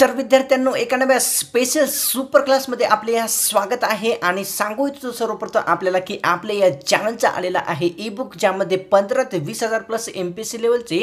तर विद्यार्थ्यांनो नव्या स्पेशल सुपर क्लासमध्ये आपले या स्वागत आहे आणि सांगू इच्छितो सर्वप्रथम आपल्याला की आपल्या या चॅनलचा आलेला आहे ई बुक ज्यामध्ये पंधरा ते वीस हजार plus M P S C लेवलचे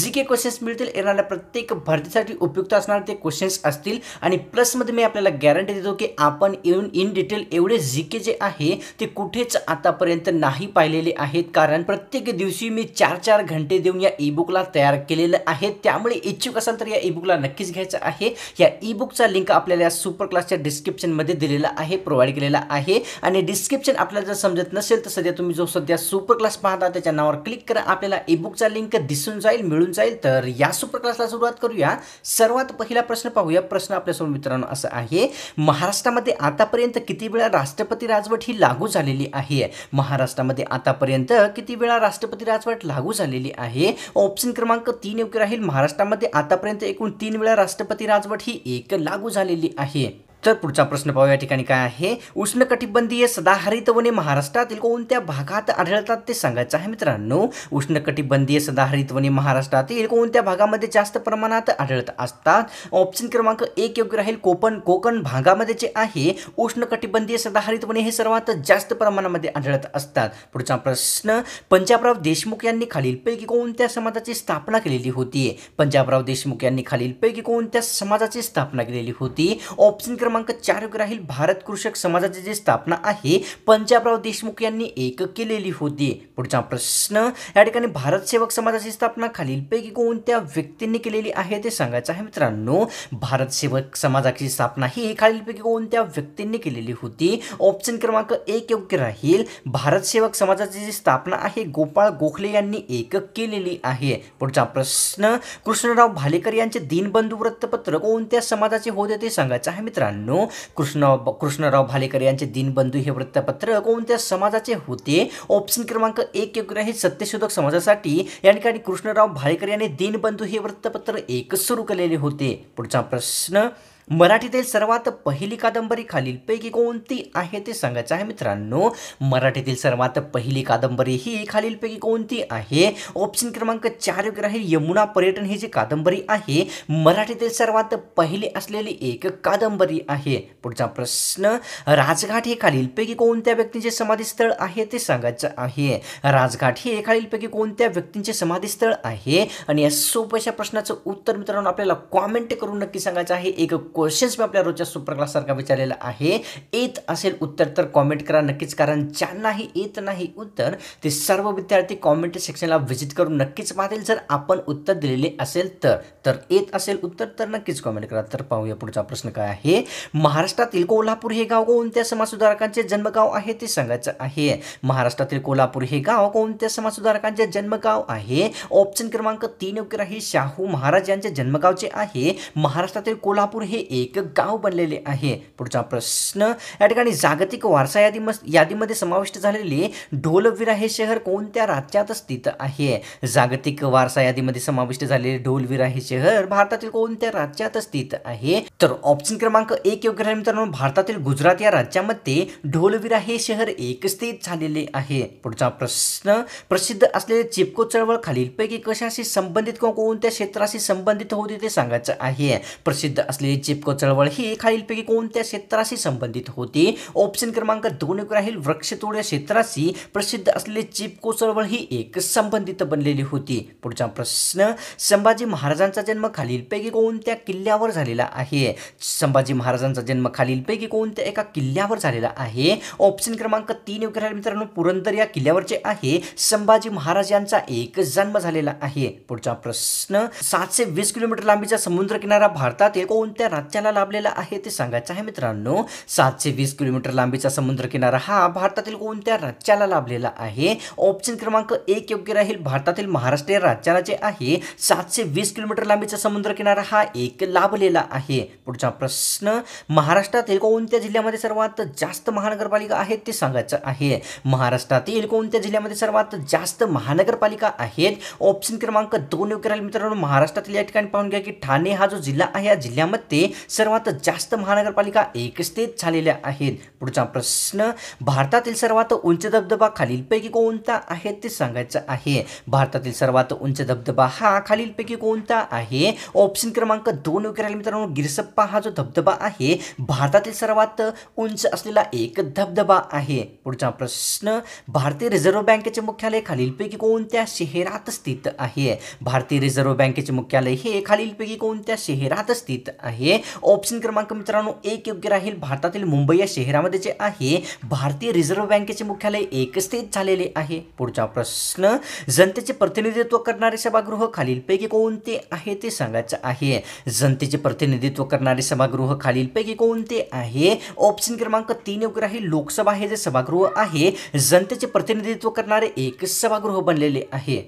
जी के क्वेश्चन्स मिळतील येणाऱ्या प्रत्येक भरतीसाठी उपयुक्त असणारे ते क्वेश्चन्स असतील आणि प्लसमध्ये मी आपल्याला गॅरंटी देतो की आपण येऊन इन डिटेल एवढे जी के जे आहे ते कुठेच आतापर्यंत नाही पाहिलेले आहेत कारण प्रत्येक दिवशी मी चार चार घंटे देऊन या ई बुकला तयार केलेलं आहे त्यामुळे इच्छुक असाल तर या ई बुकला नक्कीच घ्यायचं आहे या ईबुकचा लिंक आपल्याला सुपर क्लासच्या डिस्क्रिप्शनमध्ये दिलेला आहे प्रोव्हाइड केलेला आहे आणि डिस्क्रिप्शन आपल्याला जर समजत नसेल तर सध्या तुम्ही जो सध्या सुपर क्लास पाहता त्याच्या नावावर क्लिक करा आपल्याला ई लिंक दिसून जाईल मिळून जाईल तर या सुपर क्लासला सुरुवात करूया सर्वात पहिला प्रश्न पाहूया प्रश्न आपल्यासमोर मित्रांनो असा आहे महाराष्ट्रामध्ये आतापर्यंत किती वेळा राष्ट्रपती राजवट ही लागू झालेली आहे महाराष्ट्रामध्ये आतापर्यंत किती वेळा राष्ट्रपती राजवट लागू झालेली आहे ऑप्शन क्रमांक तीन योग्य राहील महाराष्ट्रामध्ये आतापर्यंत एकूण तीन वेळा राष्ट्रपती राज पाचवट ही एक लागू झालेली आहे तर पुढचा प्रश्न पाहू या ठिकाणी काय आहे उष्णकटिबंधीय सदाहरित वने महाराष्ट्रातील कोणत्या भागात आढळतात ते सांगायचं आहे मित्रांनो उष्णकटिबंधीय सदाहरित वने महाराष्ट्रातील कोणत्या भागामध्ये जास्त प्रमाणात आढळत असतात ऑप्शन क्रमांक एक योग्य राहील कोकण कोकण भागामध्ये जे आहे उष्णकटिबंधीय सदाहरित वने हे सर्वात जास्त प्रमाणामध्ये आढळत असतात पुढचा प्रश्न पंजाबराव देशमुख यांनी खालील पैकी कोणत्या समाजाची स्थापना केलेली होती पंजाबराव देशमुख यांनी खालीलपैकी कोणत्या समाजाची स्थापना केलेली होती ऑप्शन क्रमांक क्रमांक चार ग्राहील भारत कृषक समाजाची जी स्थापना आहे पंजाबराव देशमुख यांनी एक केलेली होती पुढचा प्रश्न या ठिकाणी भारत सेवक समाजाची स्थापना खालीलपैकी कोणत्या व्यक्तींनी केलेली आहे ते सांगायचं आहे मित्रांनो भारत सेवक समाजाची स्थापना ही खालीलपैकी कोणत्या व्यक्तींनी केलेली होती ऑप्शन क्रमांक एक योग्य राहील भारत सेवक समाजाची जी स्थापना आहे गोपाळ गोखले यांनी एक केलेली आहे पुढचा प्रश्न कृष्णराव भालेकर यांचे दिनबंधू वृत्तपत्र कोणत्या समाजाचे होते ते सांगायचं आहे मित्रांनो मित्रांनो कृष्ण कृष्णराव भालेकर यांचे दिनबंधू हे वृत्तपत्र कोणत्या समाजाचे होते ऑप्शन क्रमांक एक योग्य आहे सत्यशोधक समाजासाठी या ठिकाणी कृष्णराव भालेकर यांनी दिनबंधू हे वृत्तपत्र एक सुरू केलेले होते पुढचा प्रश्न मराठीतील सर्वात पहिली कादंबरी खालीलपैकी कोणती आहे ते सांगायचं आहे मित्रांनो मराठीतील सर्वात पहिली कादंबरी ही खालीलपैकी कोणती आहे ऑप्शन क्रमांक चार योग्य राहील यमुना पर्यटन ही जी कादंबरी आहे मराठीतील सर्वात पहिली असलेली एक कादंबरी आहे पुढचा प्रश्न राजघाट हे खालीलपैकी कोणत्या व्यक्तींचे समाधीस्थळ आहे ते सांगायचं आहे राजघाट हे खालीलपैकी कोणत्या व्यक्तींचे समाधीस्थळ आहे आणि या सोप्याशा प्रश्नाचं उत्तर मित्रांनो आपल्याला कॉमेंट करून नक्की सांगायचं आहे एक क्वेश्चन्स मी आपल्या रोजच्या सुप्रक्लाससारखा विचारलेला आहे येत असेल उत्तर तर कॉमेंट करा नक्कीच कारण ज्यांनाही येत नाही उत्तर ते सर्व विद्यार्थी कॉमेंट सेक्शनला व्हिजिट करून नक्कीच पाहतील जर आपण उत्तर दिलेले असेल तर तर येत असेल उत्तर तर नक्कीच कॉमेंट करा तर पाहूया पुढचा प्रश्न काय आहे महाराष्ट्रातील कोल्हापूर हे गाव कोणत्या समाजसुधारकांचे जन्मगाव आहे ते सांगायचं आहे महाराष्ट्रातील कोल्हापूर हे गाव कोणत्या समाजसुधारकांचे जन्मगाव आहे ऑप्शन क्रमांक तीन योग्य राही शाहू महाराज यांचे जन्मगावचे आहे महाराष्ट्रातील कोल्हापूर हे एक गाव बनलेले आहे पुढचा प्रश्न या ठिकाणी जागतिक वारसा यादी यादीमध्ये समाविष्ट झालेले ढोलविरा हे शहर कोणत्या राज्यात स्थित आहे जागतिक वारसा यादीमध्ये समाविष्ट झालेले ढोलविरा हे शहर भारतातील कोणत्या राज्यात स्थित आहे तर ऑप्शन क्रमांक एक योग्य राहिले मित्रांनो भारतातील गुजरात या राज्यामध्ये ढोलविरा हे शहर एक स्थित झालेले आहे पुढचा प्रश्न प्रसिद्ध असलेले चिपको चळवळ खालीलपैकी कशाशी संबंधित किंवा कोणत्या क्षेत्राशी संबंधित होते ते सांगायचं आहे प्रसिद्ध असलेले चिपको चळवळ ही खालीलपैकी कोणत्या क्षेत्राशी संबंधित होती ऑप्शन क्रमांक दोन राहील वृक्षतोड या क्षेत्राशी प्रसिद्ध असलेली चिपको चळवळ ही एक संबंधित बनलेली होती पुढचा प्रश्न संभाजी महाराजांचा जन्म खालीलपैकी कोणत्या किल्ल्यावर झालेला आहे संभाजी महाराजांचा जन्म खालीलपैकी कोणत्या एका किल्ल्यावर झालेला आहे ऑप्शन क्रमांक तीन योग्य राहील मित्रांनो पुरंदर या किल्ल्यावरचे आहे संभाजी महाराज यांचा एक जन्म झालेला आहे पुढचा प्रश्न सातशे वीस किलोमीटर लांबीचा समुद्र किनारा भारतातील कोणत्या हातच्याला लाभलेला आहे ते सांगायचं आहे मित्रांनो सातशे वीस किलोमीटर लांबीचा समुद्रकिनारा हा भारतातील कोणत्या राज्याला लाभलेला आहे ऑप्शन क्रमांक एक योग्य राहील भारतातील महाराष्ट्रीय राज्याला जे आहे सातशे वीस किलोमीटर लांबीचा समुद्रकिनारा हा एक लाभलेला आहे पुढचा प्रश्न महाराष्ट्रातील कोणत्या जिल्ह्यामध्ये सर्वात जास्त महानगरपालिका आहेत ते सांगायचं आहे महाराष्ट्रातील कोणत्या जिल्ह्यामध्ये सर्वात जास्त महानगरपालिका आहेत ऑप्शन क्रमांक दोन योग्य राहील मित्रांनो महाराष्ट्रातील या ठिकाणी पाहून घ्या की ठाणे हा जो जिल्हा आहे या जिल्ह्यामध्ये सर्वात जास्त महानगरपालिका एकस्थित झालेल्या आहेत पुढचा प्रश्न भारतातील सर्वात उंच धबधबा खालीलपैकी कोणता आहे ते सांगायचं आहे भारतातील सर्वात उंच धबधबा हा खालीलपैकी कोणता आहे ऑप्शन क्रमांक दोन वगैरे मित्रांनो गिरसप्पा हा जो धबधबा आहे भारतातील सर्वात उंच असलेला एक धबधबा आहे पुढचा प्रश्न भारतीय रिझर्व्ह बँकेचे मुख्यालय खालीलपैकी कोणत्या शहरात स्थित आहे भारतीय रिझर्व्ह बँकेचे मुख्यालय हे खालीलपैकी कोणत्या शहरात स्थित आहे ऑप्शन क्रमांक मित्रांनो एक योग्य राहील भारतातील मुंबई या शहरामध्ये जे आहे भारतीय रिझर्व्ह बँकेचे मुख्यालय एक स्थित झालेले आहे पुढचा प्रश्न जनतेचे प्रतिनिधित्व करणारे सभागृह खालीलपैकी कोणते आहे ते सांगायचं आहे जनतेचे प्रतिनिधित्व करणारे सभागृह खालीलपैकी कोणते आहे ऑप्शन क्रमांक तीन योग्य राहील लोकसभा हे जे सभागृह आहे जनतेचे प्रतिनिधित्व करणारे एकच सभागृह बनलेले आहे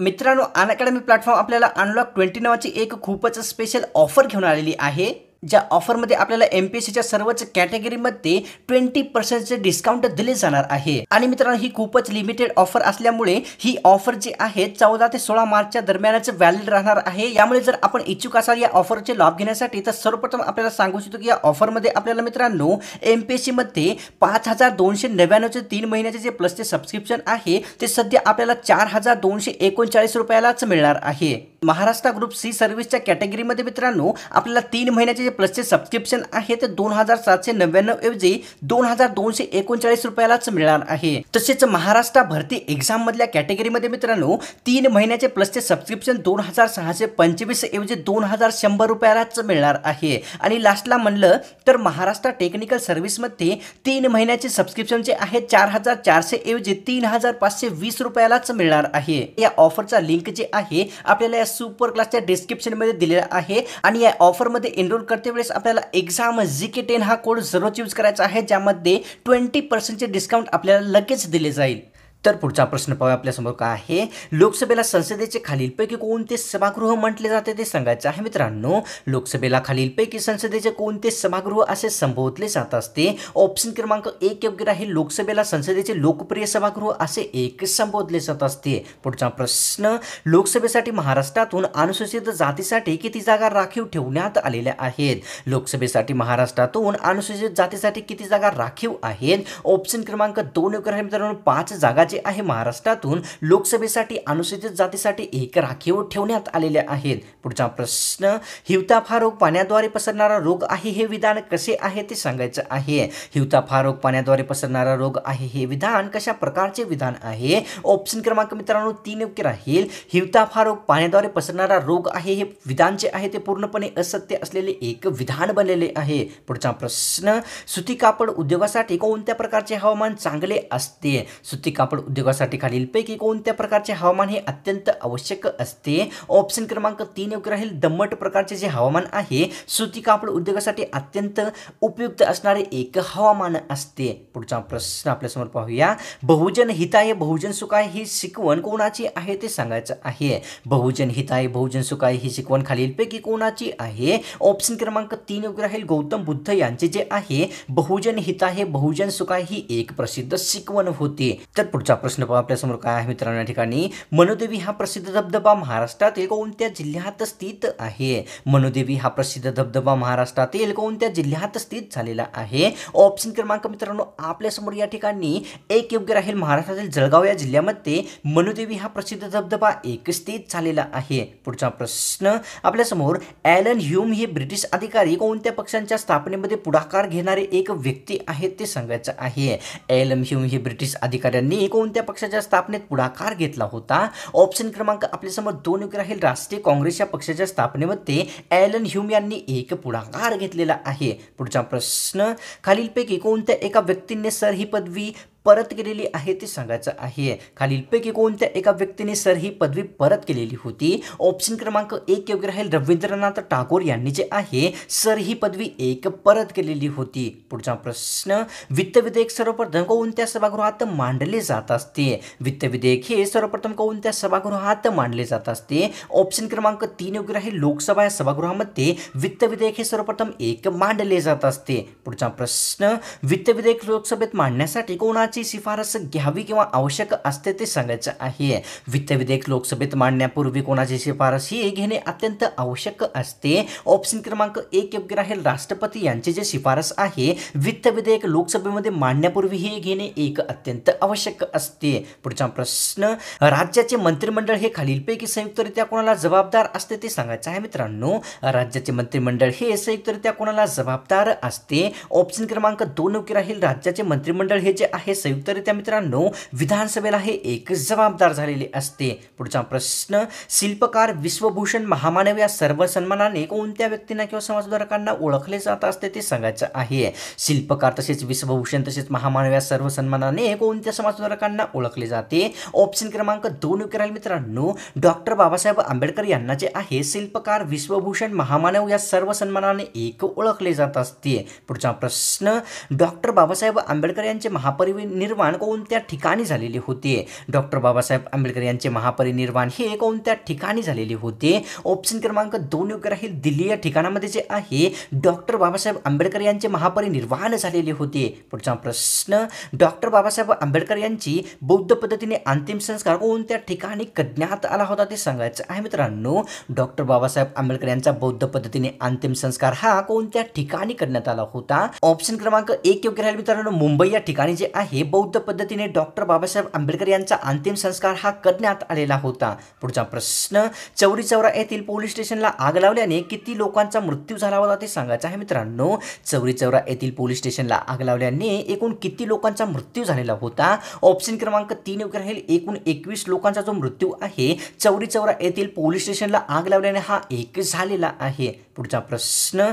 मित्रांनो अनअकॅडमी प्लॅटफॉर्म आपल्याला अनलॉक ट्वेंटी नावाची एक खूपच स्पेशल ऑफर घेऊन आलेली आहे ज्या ऑफरमध्ये आपल्याला एम पी एस सीच्या सर्वच कॅटेगरीमध्ये ट्वेंटी पर्सेंटचे डिस्काउंट दिले जाणार आहे आणि मित्रांनो ही खूपच लिमिटेड ऑफर असल्यामुळे ही ऑफर जी आहे चौदा ते सोळा मार्चच्या दरम्यानच व्हॅलिड राहणार आहे यामुळे जर आपण इच्छुक असाल या ऑफरचे लाभ घेण्यासाठी तर सर्वप्रथम आपल्याला सांगू इच्छितो की या ऑफरमध्ये आपल्याला मित्रांनो एम पी एस सीमध्ये पाच हजार दोनशे नव्याण्णवचे तीन महिन्याचे जे प्लसचे सबस्क्रिप्शन आहे ते सध्या आपल्याला चार हजार दोनशे एकोणचाळीस रुपयालाच मिळणार आहे महाराष्ट्र ग्रुप सी सर्व्हिसच्या कॅटेगरीमध्ये मित्रांनो आपल्याला तीन महिन्याचे प्लसचे सबस्क्रिप्शन आहे ते दोन हजार सातशे नव्याण्णव ऐवजी दोन हजार दोनशे एकोणचाळीस रुपयालाच मिळणार आहे तसेच महाराष्ट्र भरती एक्झाम मधल्या कॅटेगरीमध्ये मित्रांनो तीन महिन्याचे प्लसचे सबस्क्रिप्शन दोन हजार सहाशे पंचवीस ऐवजी दोन हजार शंभर रुपयालाच मिळणार आहे आणि लास्टला म्हणलं तर महाराष्ट्र टेक्निकल मध्ये तीन महिन्याचे सबस्क्रिप्शन जे आहे चार हजार चारशे ऐवजी तीन हजार पाचशे वीस रुपयालाच मिळणार आहे या ऑफरचा लिंक जे आहे आपल्याला या सुपर क्लासच्या डिस्क्रिप्शन मध्ये दिलेला आहे आणि या ऑफर मध्ये एनरोल करता त्यावेळेस आपल्याला एक्झाम जी के टेन हा कोड जरूर यूज करायचा आहे ज्यामध्ये ट्वेंटी पर्सेंटचे डिस्काउंट आपल्याला लगेच दिले जाईल तर पुढचा प्रश्न पाहूया आपल्यासमोर काय आहे लोकसभेला संसदेचे खालीलपैकी कोणते सभागृह म्हटले जाते ते सांगायचं आहे मित्रांनो लोकसभेला खालीलपैकी संसदेचे कोणते सभागृह असे संबोधले जात असते ऑप्शन क्रमांक एक योग्य आहे लोकसभेला संसदेचे लोकप्रिय सभागृह असे एक संबोधले जात असते पुढचा प्रश्न लोकसभेसाठी महाराष्ट्रातून अनुसूचित जातीसाठी किती जागा राखीव ठेवण्यात आलेल्या आहेत लोकसभेसाठी महाराष्ट्रातून अनुसूचित जातीसाठी किती जागा राखीव आहेत ऑप्शन क्रमांक दोन योग्य आहे मित्रांनो पाच जागा जे आहे महाराष्ट्रातून लोकसभेसाठी अनुसूचित जातीसाठी एक राखीव ठेवण्यात आलेले आहेत पुढचा प्रश्न हिवता हा रोग पाण्याद्वारे पसरणारा रोग आहे हे विधान कसे आहे ते सांगायचं आहे हिवताप हा रोग पाण्याद्वारे पसरणारा रोग आहे हे विधान कशा प्रकारचे विधान आहे ऑप्शन क्रमांक मित्रांनो तीन योग्य राहील हिवता हा रोग पाण्याद्वारे पसरणारा रोग आहे हे विधान जे आहे ते पूर्णपणे असत्य असलेले एक विधान बनलेले आहे पुढचा प्रश्न सुती कापड उद्योगासाठी कोणत्या प्रकारचे हवामान चांगले असते सुती कापड उद्योगासाठी खालीलपैकी कोणत्या प्रकारचे हवामान हे अत्यंत आवश्यक असते ऑप्शन क्रमांक तीन योग्य राहील दमट प्रकारचे जे हवामान आहे सुती कापड उद्योगासाठी अत्यंत उपयुक्त असणारे एक हवामान असते पुढचा प्रश्न आपल्यासमोर पाहूया बहुजन हिताय बहुजन सुखाय ही शिकवण कोणाची आहे ते सांगायचं आहे बहुजन हिताय बहुजन सुखाय ही शिकवण खालीलपैकी कोणाची आहे ऑप्शन क्रमांक तीन योग्य राहील गौतम बुद्ध यांचे जे आहे बहुजन हिताय बहुजन सुखाय ही एक प्रसिद्ध शिकवण होती तर पुढचा प्रश्न आपल्यासमोर काय आहे मित्रांनो या ठिकाणी मनोदेवी हा प्रसिद्ध धबधबा महाराष्ट्रातील कोणत्या जिल्ह्यात स्थित आहे मनोदेवी हा प्रसिद्ध धबधबा महाराष्ट्रातील कोणत्या जिल्ह्यात स्थित झालेला आहे ऑप्शन क्रमांक मित्रांनो आपल्यासमोर या ठिकाणी एक योग्य राहील महाराष्ट्रातील जळगाव या जिल्ह्यामध्ये मनोदेवी हा प्रसिद्ध धबधबा एक स्थित झालेला आहे पुढचा प्रश्न आपल्यासमोर ॲलन ह्यूम हे ब्रिटिश अधिकारी कोणत्या पक्षांच्या स्थापनेमध्ये पुढाकार घेणारे एक व्यक्ती आहेत ते सांगायचं आहे एलम ह्यूम हे ब्रिटिश अधिकाऱ्यांनी कोणत्या पक्षाच्या स्थापनेत पुढाकार घेतला होता ऑप्शन क्रमांक आपल्यासमोर दोन योग्य राहील राष्ट्रीय काँग्रेस या पक्षाच्या स्थापनेमध्ये एलन ह्युम यांनी एक पुढाकार घेतलेला आहे पुढचा प्रश्न खालीलपैकी कोणत्या एका व्यक्तींनी सर ही पदवी परत केलेली आहे ते सांगायचं आहे खालीलपैकी कोणत्या एका व्यक्तीने सर ही पदवी परत केलेली होती ऑप्शन क्रमांक एक योग्य राहील रवींद्रनाथ टागोर यांनी जे आहे सर ही पदवी एक परत केलेली होती पुढचा प्रश्न वित्त विधेयक सर्वप्रथम कोणत्या सभागृहात मांडले जात असते वित्त विधेयक हे सर्वप्रथम कोणत्या सभागृहात मांडले जात असते ऑप्शन क्रमांक तीन योग्य राहील लोकसभा या सभागृहामध्ये वित्त विधेयक हे सर्वप्रथम एक मांडले जात असते पुढचा प्रश्न वित्त विधेयक लोकसभेत मांडण्यासाठी कोणा शिफारस घ्यावी किंवा आवश्यक असते ते सांगायचं आहे वित्त विधेयक लोकसभेत मांडण्यापूर्वी कोणाची शिफारस ही घेणे अत्यंत आवश्यक असते ऑप्शन क्रमांक एक योग्य राहील राष्ट्रपती यांची जे शिफारस आहे वित्त विधेयक लोकसभेमध्ये मांडण्यापूर्वी हे घेणे एक अत्यंत आवश्यक असते पुढचा प्रश्न राज्याचे मंत्रिमंडळ हे खालीलपैकी संयुक्तरित्या कोणाला जबाबदार असते ते सांगायचं आहे मित्रांनो राज्याचे मंत्रिमंडळ हे संयुक्तरित्या कोणाला जबाबदार असते ऑप्शन क्रमांक दोन योग्य राहील राज्याचे मंत्रिमंडळ हे जे आहे संयुक्तरित्या मित्रांनो विधानसभेला हे एकच जबाबदार झालेले असते पुढचा प्रश्न शिल्पकार विश्वभूषण महामानव या सर्व सन्मानाने कोणत्या व्यक्तींना किंवा समाजधारकांना ओळखले जात असते ते सांगायचं आहे शिल्पकार तसेच विश्वभूषण तसेच महामानव या सर्व सन्मानाने कोणत्या समाजधारकांना ओळखले जाते ऑप्शन क्रमांक दोन विकराल मित्रांनो डॉक्टर बाबासाहेब आंबेडकर यांना जे आहे शिल्पकार विश्वभूषण महामानव या सर्व सन्मानाने एक ओळखले जात असते पुढचा प्रश्न डॉक्टर बाबासाहेब आंबेडकर यांचे महापरिवि महापरिनिर्वाण कोणत्या ठिकाणी झालेले होते डॉक्टर बाबासाहेब आंबेडकर यांचे महापरिनिर्वाण हे कोणत्या ठिकाणी झालेले होते ऑप्शन क्रमांक दोन योग्य राहील दिल्ली या ठिकाणामध्ये जे आहे डॉक्टर बाबासाहेब आंबेडकर यांचे महापरिनिर्वाण झालेले होते पुढचा प्रश्न डॉक्टर बाबासाहेब आंबेडकर यांची बौद्ध पद्धतीने अंतिम संस्कार कोणत्या ठिकाणी करण्यात आला होता ते सांगायचं आहे मित्रांनो डॉक्टर बाबासाहेब आंबेडकर यांचा बौद्ध पद्धतीने अंतिम संस्कार हा कोणत्या ठिकाणी करण्यात आला होता ऑप्शन क्रमांक एक योग्य राहील मित्रांनो मुंबई या ठिकाणी जे आहे हे बौद्ध पद्धतीने डॉक्टर बाबासाहेब आंबेडकर यांचा अंतिम संस्कार हा करण्यात आलेला होता पुढचा प्रश्न चौरी चौरा येथील पोलीस स्टेशनला आग लावल्याने किती लोकांचा मृत्यू झाला होता ते सांगायचं आहे मित्रांनो चौरी चौरा येथील पोलीस स्टेशनला आग लावल्याने एकूण किती लोकांचा मृत्यू झालेला होता ऑप्शन क्रमांक तीन योग्य राहील एकूण एकवीस लोकांचा जो मृत्यू आहे चौरी चौरा येथील पोलीस स्टेशनला आग लावल्याने हा एक झालेला आहे पुढचा प्रश्न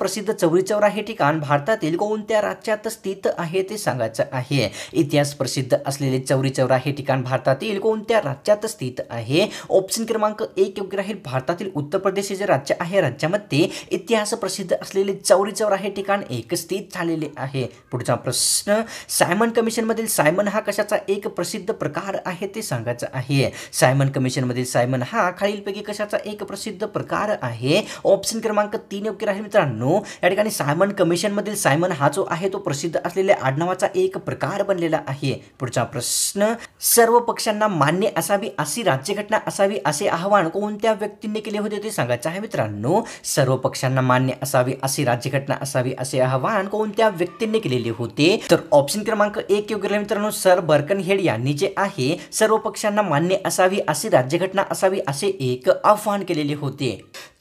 प्रसिद्ध चौरी चौरा हे ठिकाण भारतातील कोणत्या राज्यात स्थित आहे ते सांगायचं आहे इतिहास प्रसिद्ध असलेले चौरी चौरा हे ठिकाण भारतातील कोणत्या राज्यात स्थित आहे ऑप्शन क्रमांक एक योग्य राहील भारतातील उत्तर प्रदेश जे राज्य आहे राज्यामध्ये इतिहास प्रसिद्ध असलेले चौरी चौरा हे ठिकाण एक स्थित झालेले आहे पुढचा प्रश्न सायमन कमिशन मधील सायमन हा कशाचा एक प्रसिद्ध प्रकार आहे ते सांगायचं आहे सायमन कमिशन मधील सायमन हा खालीलपैकी कशाचा एक प्रसिद्ध प्रकार आहे ऑप्शन क्रमांक तीन योग्य राहील मित्रांनो या ठिकाणी सायमन कमिशन मधील सायमन हा जो आहे तो प्रसिद्ध असलेल्या आडनावाचा एक प्रकार बनलेला आहे पुढचा प्रश्न सर्व पक्षांना मान्य असावी अशी राज्यघटना असावी असे आवाहन कोणत्या व्यक्तींनी केले होते ते सांगायचं आहे मित्रांनो सर्व पक्षांना मान्य असावी अशी राज्यघटना असावी असे आवाहन कोणत्या व्यक्तींनी केलेले होते तर ऑप्शन क्रमांक एक योग्य राहील मित्रांनो सर बर्कन हेड यांनी जे आहे सर्व पक्षांना मान्य असावी अशी राज्यघटना असावी असे एक आवाहन केलेले होते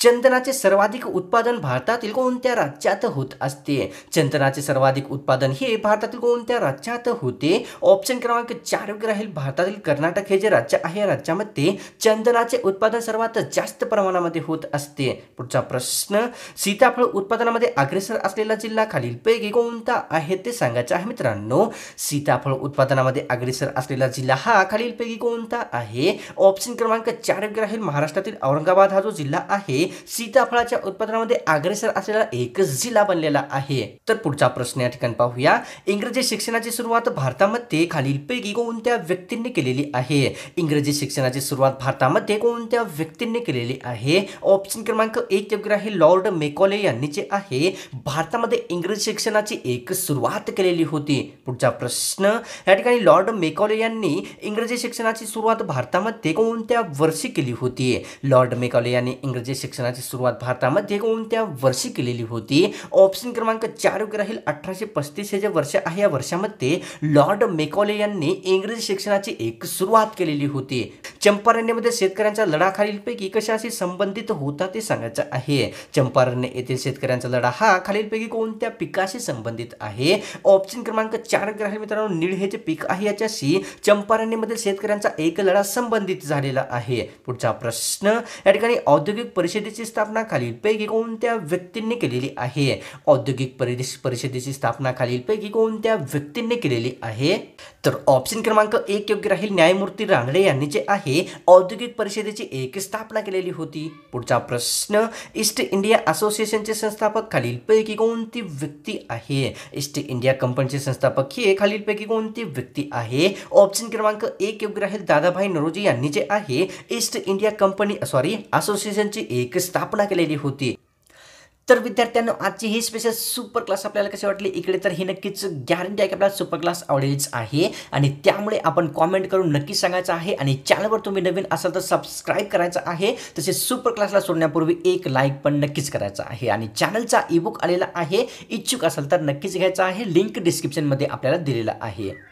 चंदनाचे सर्वाधिक उत्पादन भारतातील कोणत्या राज्यात होत असते चंदनाचे सर्वाधिक उत्पादन हे भारतातील कोणत्या राज्यात होते ऑप्शन क्रमांक चार राहील भारतातील कर्नाटक हे जे राज्य आहे या राज्यामध्ये चंदनाचे उत्पादन सर्वात जास्त प्रमाणामध्ये होत असते पुढचा प्रश्न सीताफळ उत्पादनामध्ये अग्रेसर असलेला जिल्हा खालीलपैकी कोणता आहे ते सांगायचं आहे मित्रांनो सीताफळ उत्पादनामध्ये अग्रेसर असलेला जिल्हा हा खालीलपैकी कोणता आहे ऑप्शन क्रमांक चार राहील महाराष्ट्रातील औरंगाबाद हा जो जिल्हा आहे सीताफळाच्या उत्पादनामध्ये अग्रेसर असलेला एकच जिल्हा बनलेला आहे तर पुढचा प्रश्न या ठिकाणी पाहूया इंग्रजी शिक्षणाची सुरुवात भारतामध्ये खालीलपैकी कोणत्या व्यक्तींनी केलेली आहे इंग्रजी शिक्षणाची सुरुवात भारतामध्ये कोणत्या व्यक्तींनी केलेली आहे ऑप्शन क्रमांक एक योग्य आहे लॉर्ड मेकॉले यांनी जे आहे भारतामध्ये इंग्रजी शिक्षणाची एक सुरुवात केलेली होती पुढचा प्रश्न या ठिकाणी लॉर्ड मेकॉले यांनी इंग्रजी शिक्षणाची सुरुवात भारतामध्ये कोणत्या वर्षी केली होती लॉर्ड मेकॉले यांनी इंग्रजी शिक्षण शिक्षणाची सुरुवात भारतामध्ये कोणत्या वर्षी केलेली होती ऑप्शन क्रमांक चार योग्य राहील अठराशे पस्तीस हे जे वर्ष आहे या वर्षामध्ये लॉर्ड मेकॉले यांनी इंग्रजी शिक्षणाची एक सुरुवात केलेली होती चंपारण्यमध्ये शेतकऱ्यांच्या लढा खालीलपैकी कशाशी संबंधित होता ते सांगायचं आहे चंपारण्य येथील शेतकऱ्यांचा लढा हा खालीलपैकी कोणत्या पिकाशी संबंधित आहे ऑप्शन क्रमांक चार योग्य राहील मित्रांनो नीळ हे जे पीक आहे याच्याशी चंपारण्यमधील शेतकऱ्यांचा एक लढा संबंधित झालेला आहे पुढचा प्रश्न या ठिकाणी औद्योगिक परिषद परिषदेची स्थापना खालीलपैकी कोणत्या व्यक्तींनी केलेली आहे औद्योगिक परिषदेची स्थापना खालीलपैकी कोणत्या व्यक्तींनी केलेली आहे तर ऑप्शन क्रमांक एक योग्य राहील न्यायमूर्ती रांगडे यांनी जे आहे औद्योगिक परिषदेची एक स्थापना केलेली होती पुढचा प्रश्न ईस्ट इंडिया असोसिएशनचे संस्थापक खालीलपैकी कोणती व्यक्ती आहे ईस्ट इंडिया कंपनीचे संस्थापक हे खालीलपैकी कोणती व्यक्ती आहे ऑप्शन क्रमांक एक योग्य राहील दादाभाई नरोजी यांनी जे आहे ईस्ट इंडिया कंपनी सॉरी असोसिएशनची एक स्थापना केलेली होती तर विद्यार्थ्यांनो आजची ही स्पेशल सुपर क्लास आपल्याला कशी वाटली इकडे तर ही नक्कीच गॅरंटी आहे की आपल्याला सुपर क्लास आवडेलच आहे आणि त्यामुळे आपण कॉमेंट करून नक्की सांगायचं आहे आणि चॅनलवर तुम्ही नवीन असाल तर सबस्क्राईब करायचं आहे तसेच सुपर क्लासला सोडण्यापूर्वी एक लाईक पण नक्कीच करायचा आहे आणि चॅनलचा ईबुक आलेला आहे इच्छुक असाल तर नक्कीच घ्यायचा आहे लिंक डिस्क्रिप्शनमध्ये आपल्याला दिलेला आहे